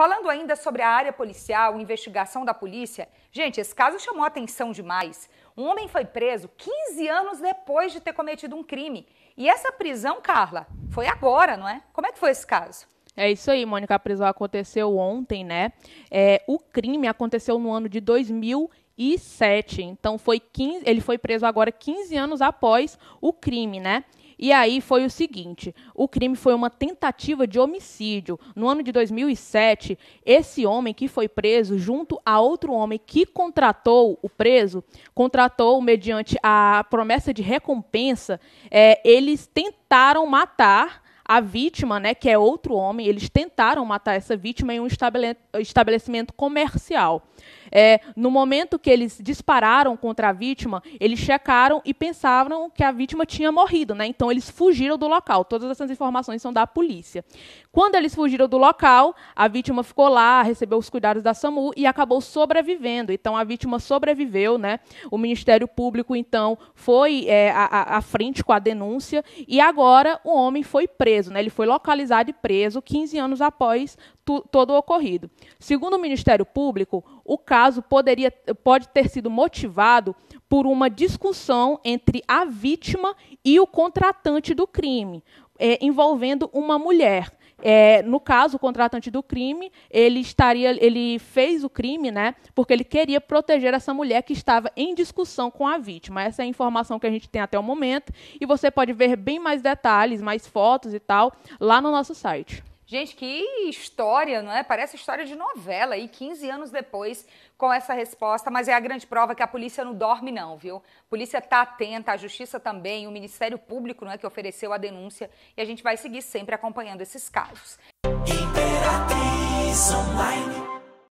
Falando ainda sobre a área policial, investigação da polícia, gente, esse caso chamou atenção demais. Um homem foi preso 15 anos depois de ter cometido um crime. E essa prisão, Carla, foi agora, não é? Como é que foi esse caso? É isso aí, Mônica. A prisão aconteceu ontem, né? É, o crime aconteceu no ano de 2000 e sete. Então foi 15, ele foi preso agora 15 anos após o crime, né? E aí foi o seguinte: o crime foi uma tentativa de homicídio. No ano de 2007, esse homem que foi preso junto a outro homem que contratou o preso, contratou mediante a promessa de recompensa, é, eles tentaram matar a vítima, né, que é outro homem, eles tentaram matar essa vítima em um estabelecimento comercial. É, no momento que eles dispararam contra a vítima, eles checaram e pensaram que a vítima tinha morrido, né? Então eles fugiram do local. Todas essas informações são da polícia. Quando eles fugiram do local, a vítima ficou lá, recebeu os cuidados da SAMU e acabou sobrevivendo. Então a vítima sobreviveu, né? O Ministério Público então foi é, à, à frente com a denúncia e agora o homem foi preso preso, né? ele foi localizado e preso 15 anos após todo o ocorrido. Segundo o Ministério Público, o caso poderia, pode ter sido motivado por uma discussão entre a vítima e o contratante do crime, é, envolvendo uma mulher. É, no caso, o contratante do crime, ele estaria, ele fez o crime, né? Porque ele queria proteger essa mulher que estava em discussão com a vítima. Essa é a informação que a gente tem até o momento. E você pode ver bem mais detalhes, mais fotos e tal, lá no nosso site. Gente, que história, não é? Parece história de novela. E 15 anos depois, com essa resposta, mas é a grande prova que a polícia não dorme, não, viu? A polícia está atenta, a justiça também, o Ministério Público, não é, que ofereceu a denúncia. E a gente vai seguir sempre acompanhando esses casos. Imperatriz Online.